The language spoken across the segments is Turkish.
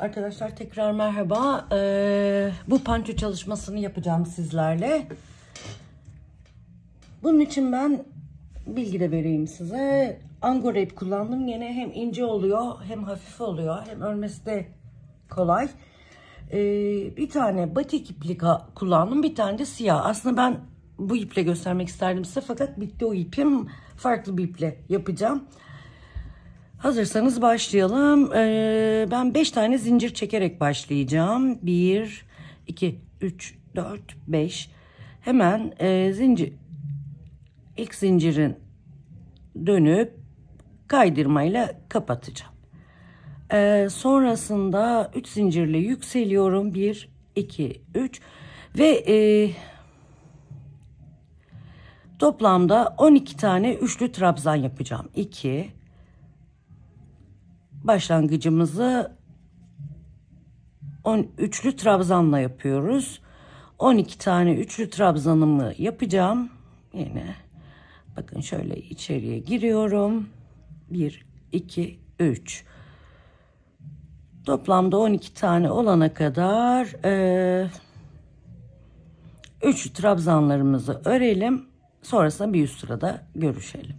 Arkadaşlar tekrar merhaba. Ee, bu panço çalışmasını yapacağım sizlerle. Bunun için ben bilgi de vereyim size. Angora ip kullandım. Yine hem ince oluyor hem hafif oluyor. Hem örmesi de kolay. Ee, bir tane batik iplik kullandım. Bir tane de siyah. Aslında ben bu iple göstermek isterdim size. Fakat bitti o ipim. Farklı bir iple yapacağım. Hazırsanız başlayalım. Ee, ben 5 tane zincir çekerek başlayacağım. 1, 2, 3, 4, 5. Hemen e, zincir ilk zincirin dönüp kaydırmayla kapatacağım. Ee, sonrasında 3 zincirle yükseliyorum. 1, 2, 3 ve e, toplamda 12 tane üçlü trabzan yapacağım. 2, başlangıcımızı 13'lü trabzanla yapıyoruz. 12 tane üçlü trabzanımı yapacağım. Yine bakın şöyle içeriye giriyorum. 1 2 3 Toplamda 12 tane olana kadar e, üçlü trabzanlarımızı örelim. Sonrasında bir üst sırada görüşelim.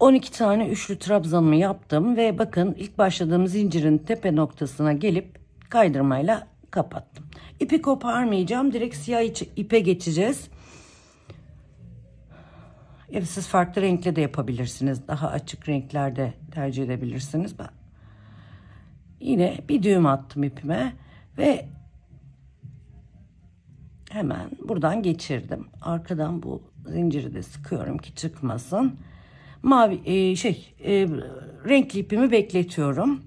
12 tane üçlü trabzanımı yaptım ve bakın ilk başladığım zincirin tepe noktasına gelip kaydırmayla kapattım. İpi koparmayacağım. Direkt siyah ipe geçeceğiz. Evet siz farklı renkle de yapabilirsiniz. Daha açık renklerde tercih edebilirsiniz. Ben yine bir düğüm attım ipime ve hemen buradan geçirdim. Arkadan bu zinciri de sıkıyorum ki çıkmasın mavi e, şey e, renkli ipimi bekletiyorum.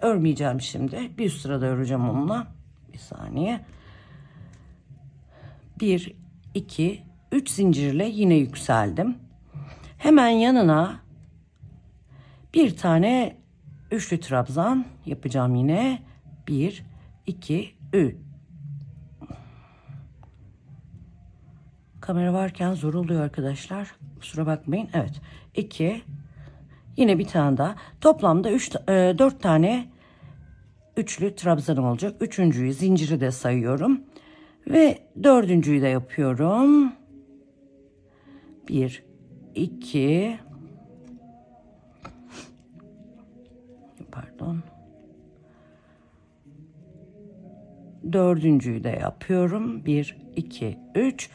Örmeyeceğim şimdi. Bir sırada öreceğim onunla. Bir saniye. 1 2 3 zincirle yine yükseldim. Hemen yanına bir tane üçlü trabzan yapacağım yine. 1 2 3 Kamera varken zor oluyor arkadaşlar. Kusura bakmayın. Evet. 2 yine bir tane daha. Toplamda 3 4 e, tane üçlü trabzan olacak. Üçüncüyü zinciri de sayıyorum. Ve dördüncüyü de yapıyorum. 1 2 pardon. Dördüncüyü de yapıyorum. 1 2 3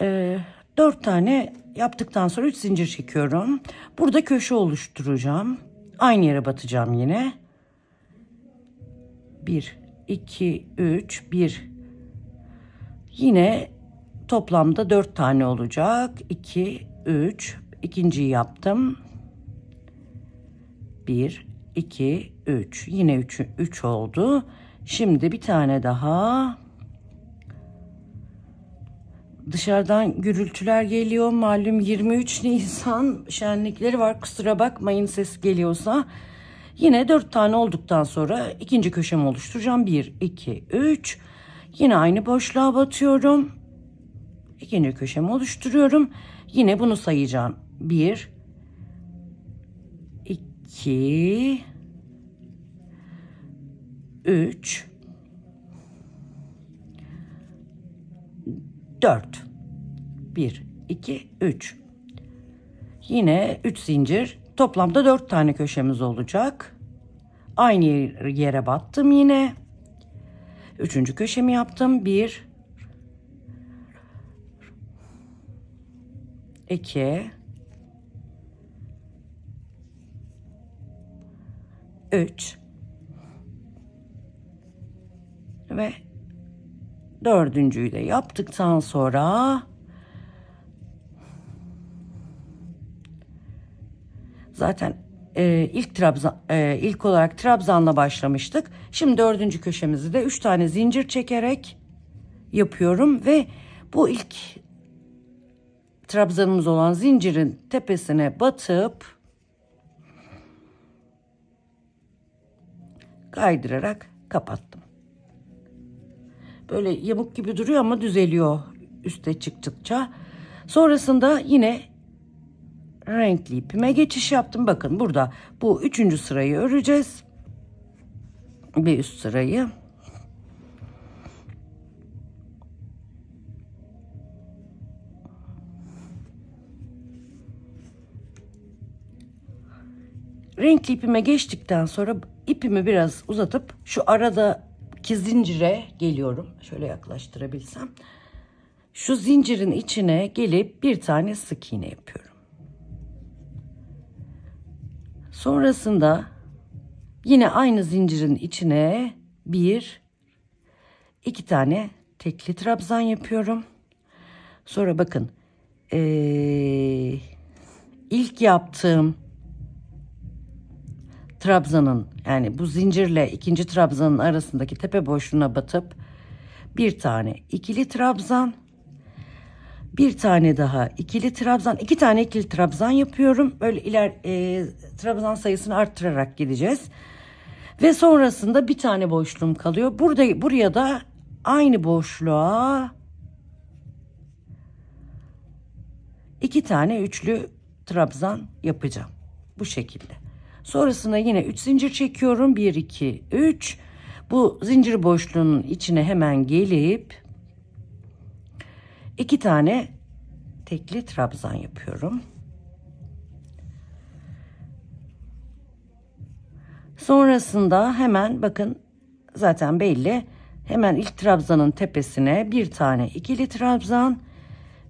ee, 4 tane yaptıktan sonra 3 zincir çekiyorum. Burada köşe oluşturacağım. Aynı yere batacağım yine. 1 2 3 1 Yine toplamda 4 tane olacak. 2 3 ikinciyi yaptım. 1 2 3 yine 3 oldu. Şimdi bir tane daha Dışarıdan gürültüler geliyor. Malum 23 Nisan şenlikleri var. Kusura bakmayın ses geliyorsa. Yine 4 tane olduktan sonra ikinci köşemi oluşturacağım. 1, 2, 3. Yine aynı boşluğa batıyorum. İkinci köşemi oluşturuyorum. Yine bunu sayacağım. 1, 2, 3, 4. 1, 2, 3. Yine 3 zincir. Toplamda 4 tane köşemiz olacak. Aynı yere battım yine. Üçüncü köşemi yaptım. 1 2 3 ve dördüncüyü de yaptıktan sonra zaten e, ilk Trabzan e, ilk olarak Trabzan'la başlamıştık. Şimdi dördüncü köşemizi de üç tane zincir çekerek yapıyorum ve bu ilk trabzanımız olan zincirin tepesine batıp kaydırarak kapat böyle yamuk gibi duruyor ama düzeliyor üste çıktıkça. Sonrasında yine renkli ipime geçiş yaptım. Bakın burada bu üçüncü sırayı öreceğiz. Bir üst sırayı. Renkli ipime geçtikten sonra ipimi biraz uzatıp şu arada ki zincire geliyorum. Şöyle yaklaştırabilsem. Şu zincirin içine gelip bir tane sık iğne yapıyorum. Sonrasında yine aynı zincirin içine bir, iki tane tekli trabzan yapıyorum. Sonra bakın ee, ilk yaptığım Trabzan'ın yani bu zincirle ikinci Trabzan'ın arasındaki tepe boşluğuna batıp bir tane ikili Trabzan bir tane daha ikili trabzan, iki tane ikili trabzan yapıyorum. Böyle iler e, trabzan sayısını arttırarak gideceğiz. Ve sonrasında bir tane boşluğum kalıyor. Burada buraya da aynı boşluğa iki tane üçlü trabzan yapacağım. Bu şekilde. Sonrasında yine 3 zincir çekiyorum. 1, 2, 3. Bu zincir boşluğunun içine hemen gelip 2 tane tekli trabzan yapıyorum. Sonrasında hemen bakın zaten belli. Hemen ilk trabzanın tepesine bir tane ikili trabzan,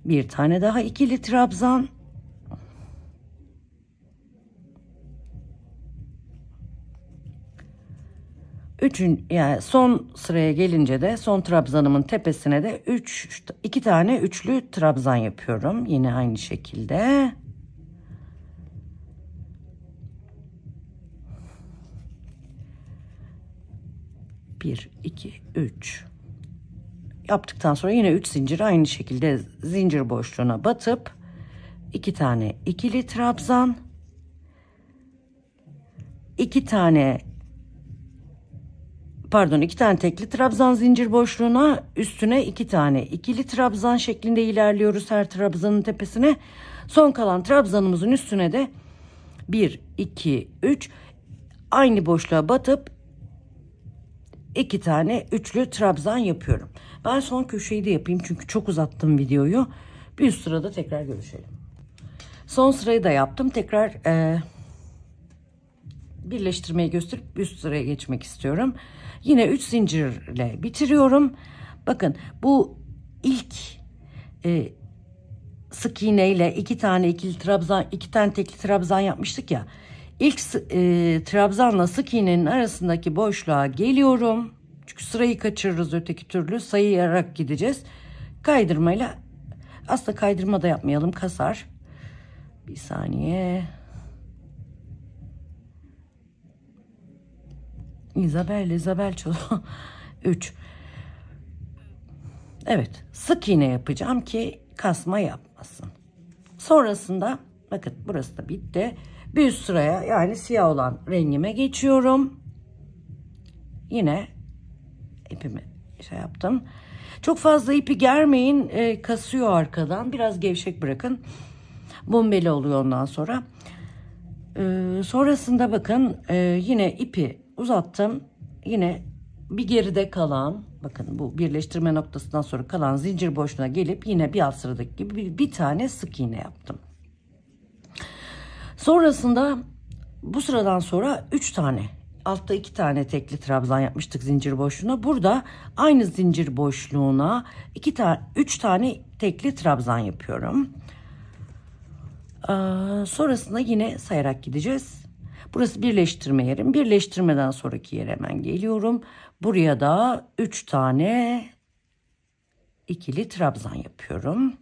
bir tane daha ikili trabzan, Üçün, yani son sıraya gelince de son trabzanımın tepesine de 3 iki tane üçlü trabzan yapıyorum. Yine aynı şekilde. Bir, iki, üç. Yaptıktan sonra yine üç zincir aynı şekilde zincir boşluğuna batıp iki tane ikili trabzan, iki tane pardon iki tane tekli trabzan zincir boşluğuna üstüne iki tane ikili trabzan şeklinde ilerliyoruz her trabzanın tepesine. Son kalan trabzanımızın üstüne de 1, 2, 3 aynı boşluğa batıp iki tane üçlü trabzan yapıyorum. Ben son köşeyi de yapayım çünkü çok uzattım videoyu. Bir üst sırada tekrar görüşelim. Son sırayı da yaptım. Tekrar e, birleştirmeyi gösterip üst sıraya geçmek istiyorum. Yine 3 zincirle bitiriyorum. Bakın bu ilk e, sık iğneyle ile iki tane ikili trabzan, iki tane tekli trabzan yapmıştık ya. İlk e, trabzanla sık iğnenin arasındaki boşluğa geliyorum. Çünkü sırayı kaçırırız öteki türlü sayayarak gideceğiz. Kaydırmayla aslında kaydırma da yapmayalım kasar. Bir saniye. İzabel, Zabelço üç. Evet sık iğne yapacağım ki kasma yapmasın. Sonrasında bakın burası da bitti. Bir üst sıraya yani siyah olan rengime geçiyorum. Yine ipimi şey yaptım. Çok fazla ipi germeyin e, kasıyor arkadan. Biraz gevşek bırakın. Bombeli oluyor ondan sonra. E, sonrasında bakın e, yine ipi uzattım. Yine bir geride kalan bakın bu birleştirme noktasından sonra kalan zincir boşluğuna gelip yine bir alt sıradaki gibi bir, bir tane sık iğne yaptım. Sonrasında bu sıradan sonra 3 tane altta 2 tane tekli trabzan yapmıştık zincir boşluğuna. Burada aynı zincir boşluğuna 2 tane 3 tane tekli trabzan yapıyorum. Ee, sonrasında yine sayarak gideceğiz. Burası birleştirme yerim. Birleştirmeden sonraki yere hemen geliyorum. Buraya da 3 tane ikili trabzan yapıyorum.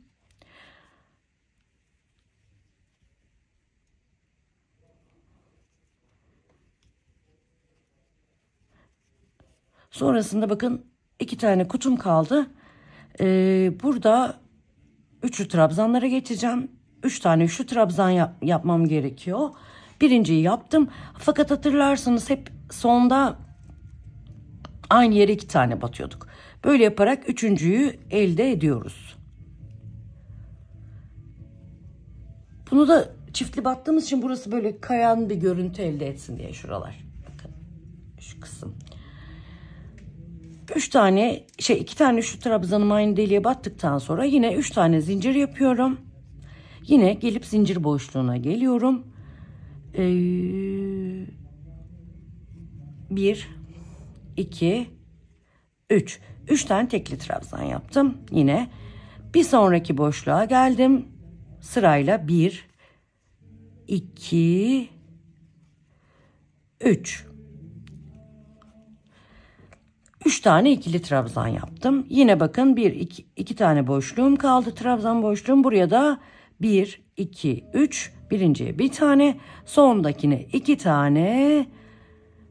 Sonrasında bakın iki tane kutum kaldı. Ee, burada üçü trabzanlara geçeceğim. Üç tane üçlü trabzan yap, yapmam gerekiyor. Birinciyi yaptım. Fakat hatırlarsınız hep sonda aynı yere iki tane batıyorduk. Böyle yaparak üçüncüyü elde ediyoruz. Bunu da çiftli battığımız için burası böyle kayan bir görüntü elde etsin diye şuralar. Bakın şu kısım. Üç tane şey iki tane şu trabzanı aynı deliğe battıktan sonra yine üç tane zincir yapıyorum. Yine gelip zincir boşluğuna geliyorum. 1 2 3 3 tane tekli trabzan yaptım yine bir sonraki boşluğa geldim sırayla 1 2 3 3 tane ikili trabzan yaptım. Yine bakın 1 2 2 tane boşluğum kaldı. Trabzan boşluğum buraya da 1 2 3 Birinciye bir tane, sondakine iki tane,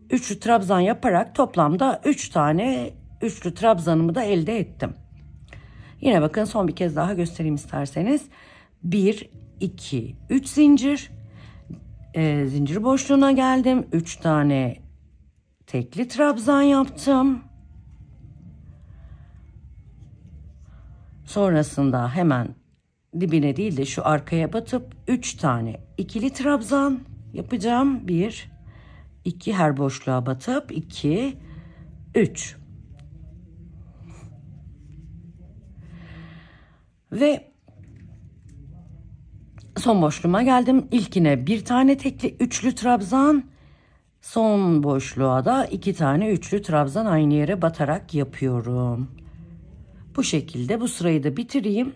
üçlü trabzan yaparak toplamda üç tane üçlü trabzanımı da elde ettim. Yine bakın son bir kez daha göstereyim isterseniz. bir iki üç zincir. E, zincir boşluğuna geldim. üç tane tekli trabzan yaptım. Sonrasında hemen dibine değil de şu arkaya batıp 3 tane ikili trabzan yapacağım. 1 2 her boşluğa batıp 2 3 Ve son boşluğuma geldim. İlkine bir tane tekli üçlü trabzan, son boşluğa da iki tane üçlü trabzan aynı yere batarak yapıyorum. Bu şekilde bu sırayı da bitireyim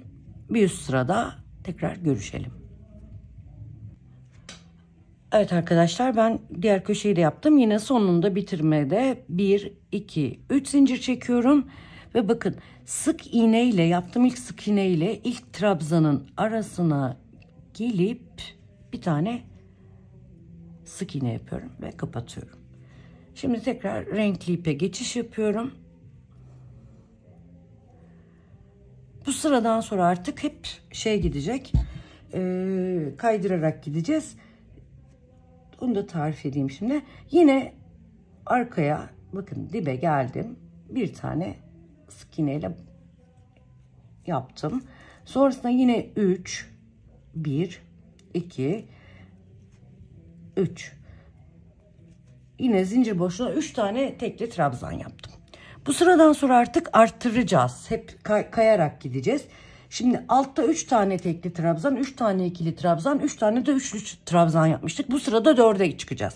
bir üst sırada tekrar görüşelim. Evet arkadaşlar ben diğer köşeyi de yaptım. Yine sonunda bitirmede 1, 2, 3 zincir çekiyorum. Ve bakın sık iğne ile yaptım ilk sık iğne ile ilk trabzanın arasına gelip bir tane sık iğne yapıyorum ve kapatıyorum. Şimdi tekrar renkli ipe geçiş yapıyorum. Bu sıradan sonra artık hep şey gidecek. E, kaydırarak gideceğiz. Onu da tarif edeyim şimdi. Yine arkaya bakın dibe geldim. Bir tane sık iğneyle yaptım. Sonrasında yine 3 1 2 3 yine zincir boşluğuna 3 tane tekli trabzan yaptım. Bu sıradan sonra artık arttıracağız. Hep kay kayarak gideceğiz. Şimdi altta 3 tane tekli trabzan, 3 tane ikili trabzan, 3 tane de üçlü trabzan yapmıştık. Bu sırada 4'e çıkacağız.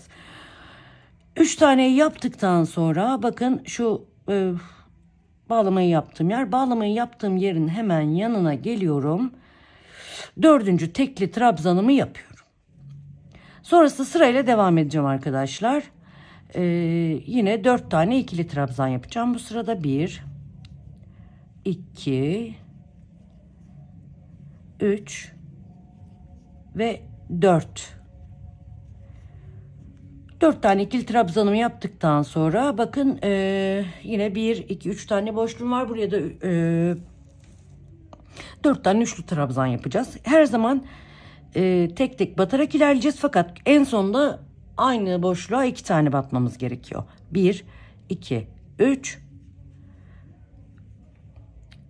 3 taneyi yaptıktan sonra bakın şu e, bağlamayı yaptığım yer. Bağlamayı yaptığım yerin hemen yanına geliyorum. Dördüncü tekli trabzanımı yapıyorum. Sonrasında sırayla devam edeceğim arkadaşlar. Ee, yine 4 tane ikili trabzan yapacağım. Bu sırada 1 2 3 ve 4 4 tane ikili trabzanımı yaptıktan sonra bakın e, yine 1 2 3 tane boşluğum var. Buraya da e, 4 tane üçlü trabzan yapacağız. Her zaman e, tek tek batarak ilerleyeceğiz fakat en sonunda aynı boşluğa iki tane batmamız gerekiyor. Bir, iki, üç.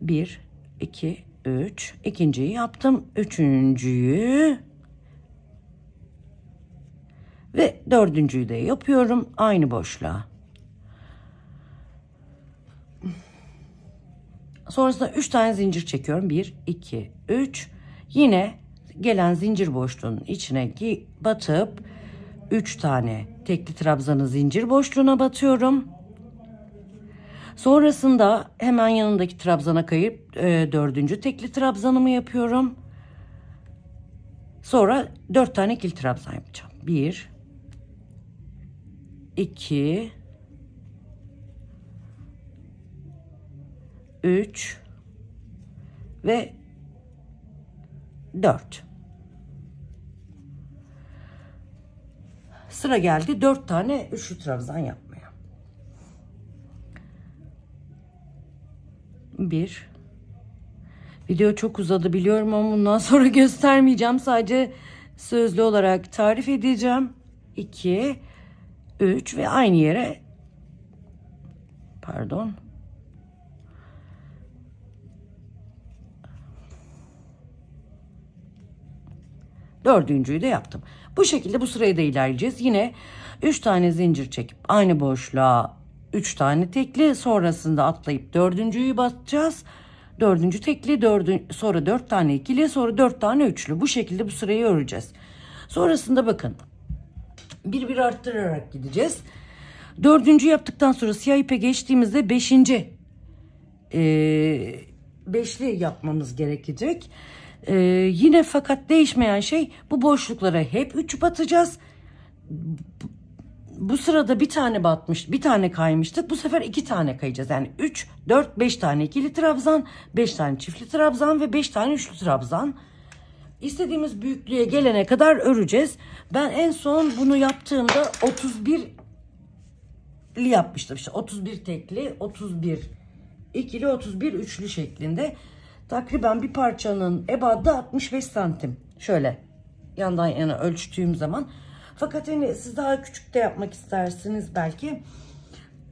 Bir, iki, üç. İkinciyi yaptım. Üçüncüyü ve dördüncüyü de yapıyorum aynı boşluğa. Sonrasında 3 tane zincir çekiyorum. 1, 2, 3. Yine gelen zincir boşluğunun içine batıp 3 tane tekli trabzanı zincir boşluğuna batıyorum. Sonrasında hemen yanındaki trabzana kayıp e, dördüncü tekli trabzanımı yapıyorum. Sonra dört tane kil trabzan yapacağım. Bir, iki, üç ve dört. Sıra geldi 4 tane üçlü trabzan yapmaya. 1 Video çok uzadı biliyorum ama bundan sonra göstermeyeceğim. Sadece sözlü olarak tarif edeceğim. 2 3 ve aynı yere pardon Dördüncüyü de yaptım. Bu şekilde bu sırayı da ilerleyeceğiz. Yine 3 tane zincir çekip aynı boşluğa 3 tane tekli sonrasında atlayıp dördüncüyü basacağız. Dördüncü tekli dördün, sonra 4 tane ikili sonra 4 tane üçlü bu şekilde bu sırayı öreceğiz. Sonrasında bakın bir bir arttırarak gideceğiz. Dördüncü yaptıktan sonra siyah ipe geçtiğimizde beşinci e, beşli yapmamız gerekecek. Ee, yine fakat değişmeyen şey bu boşluklara hep 3 batacağız. Bu sırada bir tane batmış, bir tane kaymıştık. Bu sefer iki tane kayacağız. Yani üç, dört, beş tane ikili trabzan, beş tane çiftli trabzan ve beş tane üçlü trabzan. İstediğimiz büyüklüğe gelene kadar öreceğiz. Ben en son bunu yaptığımda 31 li yapmıştım. İşte 31 tekli, 31 ikili, 31 üçlü şeklinde. Takriben bir parçanın ebadı 65 santim. Şöyle yandan yana ölçtüğüm zaman. Fakat hani siz daha küçük de yapmak istersiniz belki.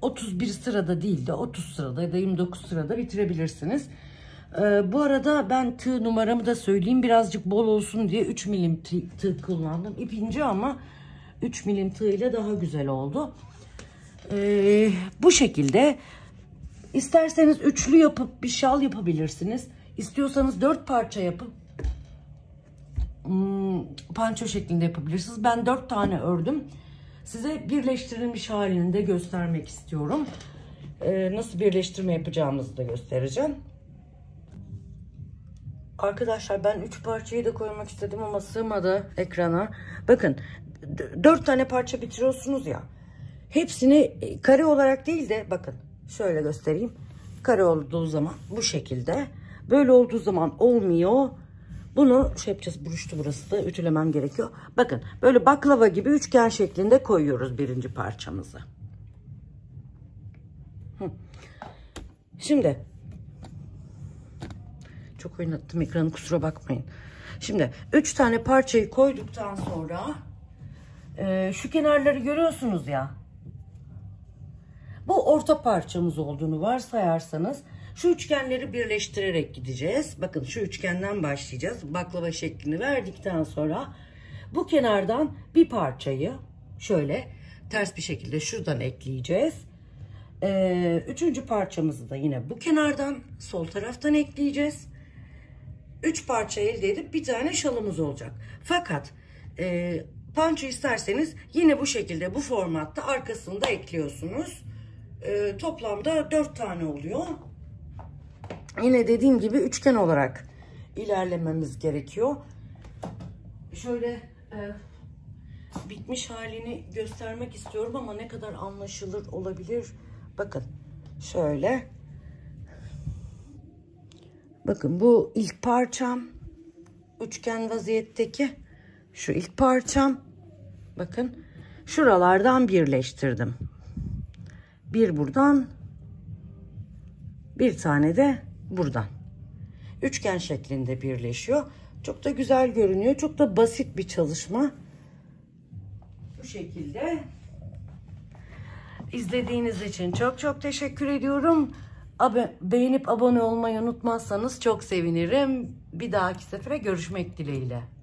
31 sırada değil de 30 sırada ya da 29 sırada bitirebilirsiniz. Ee, bu arada ben tığ numaramı da söyleyeyim. Birazcık bol olsun diye 3 milim tığ, kullandım. İp ince ama 3 milim tığ ile daha güzel oldu. Ee, bu şekilde İsterseniz üçlü yapıp bir şal yapabilirsiniz. İstiyorsanız dört parça yapıp hmm, panço şeklinde yapabilirsiniz. Ben dört tane ördüm. Size birleştirilmiş halini de göstermek istiyorum. Ee, nasıl birleştirme yapacağımızı da göstereceğim. Arkadaşlar ben 3 parçayı da koymak istedim ama sığmadı ekrana. Bakın 4 tane parça bitiriyorsunuz ya. Hepsini kare olarak değil de bakın Şöyle göstereyim. Kare olduğu zaman bu şekilde. Böyle olduğu zaman olmuyor. Bunu şey yapacağız. Buruştu burası da. Ütülemem gerekiyor. Bakın böyle baklava gibi üçgen şeklinde koyuyoruz birinci parçamızı. Şimdi çok oynattım ekranı kusura bakmayın. Şimdi 3 tane parçayı koyduktan sonra e, şu kenarları görüyorsunuz ya. Bu orta parçamız olduğunu varsayarsanız şu üçgenleri birleştirerek gideceğiz. Bakın şu üçgenden başlayacağız. Baklava şeklini verdikten sonra bu kenardan bir parçayı şöyle ters bir şekilde şuradan ekleyeceğiz. Ee, üçüncü parçamızı da yine bu kenardan sol taraftan ekleyeceğiz. Üç parça elde edip bir tane şalımız olacak. Fakat e, panço isterseniz yine bu şekilde bu formatta arkasını da ekliyorsunuz e, toplamda 4 tane oluyor. Yine dediğim gibi üçgen olarak ilerlememiz gerekiyor. Şöyle e, bitmiş halini göstermek istiyorum ama ne kadar anlaşılır olabilir. Bakın şöyle. Bakın bu ilk parçam. Üçgen vaziyetteki şu ilk parçam. Bakın şuralardan birleştirdim. Bir buradan. Bir tane de buradan. Üçgen şeklinde birleşiyor. Çok da güzel görünüyor. Çok da basit bir çalışma. Bu şekilde. izlediğiniz için çok çok teşekkür ediyorum. Abi, beğenip abone olmayı unutmazsanız çok sevinirim. Bir dahaki sefere görüşmek dileğiyle.